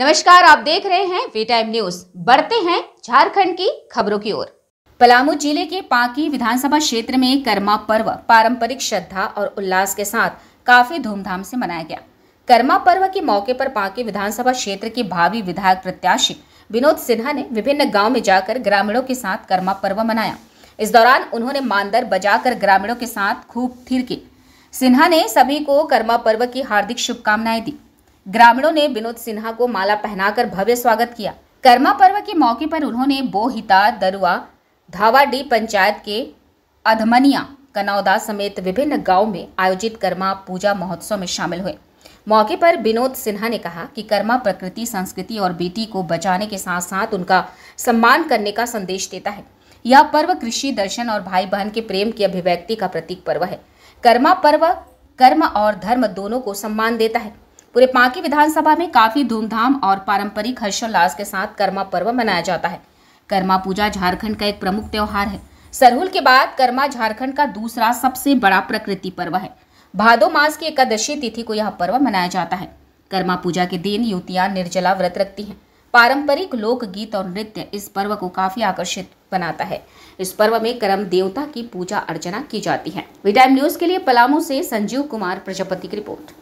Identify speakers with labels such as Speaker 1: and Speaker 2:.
Speaker 1: नमस्कार आप देख रहे हैं वे टाइम न्यूज बढ़ते हैं झारखंड की खबरों की ओर पलामू जिले के पाकी विधानसभा क्षेत्र में कर्मा पर्व पारंपरिक श्रद्धा और उल्लास के साथ काफी धूमधाम से मनाया गया कर्मा पर्व के मौके पर पाकी विधानसभा क्षेत्र के भावी विधायक प्रत्याशी विनोद सिन्हा ने विभिन्न गाँव में जाकर ग्रामीणों के साथ कर्मा पर्व मनाया इस दौरान उन्होंने मानदर बजाकर ग्रामीणों के साथ खूब थिरके सिन्हा ने सभी को कर्मा पर्व की हार्दिक शुभकामनाएं दी ग्रामीणों ने विनोद सिन्हा को माला पहनाकर भव्य स्वागत किया कर्मा पर्व के मौके पर उन्होंने बोहिता दरुआ धावाडी पंचायत के अधमनिया कनौदा समेत विभिन्न गांव में आयोजित कर्मा पूजा महोत्सव में शामिल हुए मौके पर विनोद सिन्हा ने कहा कि कर्मा प्रकृति संस्कृति और बेटी को बचाने के साथ साथ उनका सम्मान करने का संदेश देता है यह पर्व कृषि दर्शन और भाई बहन के प्रेम की अभिव्यक्ति का प्रतीक पर्व है कर्मा पर्व कर्म और धर्म दोनों को सम्मान देता है पूरे पाकी विधानसभा में काफी धूमधाम और पारंपरिक हर्षोल्लास के साथ कर्मा पर्व मनाया जाता है कर्मा पूजा झारखंड का एक प्रमुख त्योहार है सरहुल के बाद कर्मा झारखंड का दूसरा सबसे बड़ा प्रकृति पर्व है भादो मास की एकादशी तिथि को यह पर्व मनाया जाता है कर्मा पूजा के दिन युवतियां निर्जला व्रत रखती हैं पारंपरिक लोक गीत और नृत्य इस पर्व को काफी आकर्षित बनाता है इस पर्व में कर्म देवता की पूजा अर्चना की जाती है विटाइम न्यूज के लिए पलामू से संजीव कुमार प्रजापति की रिपोर्ट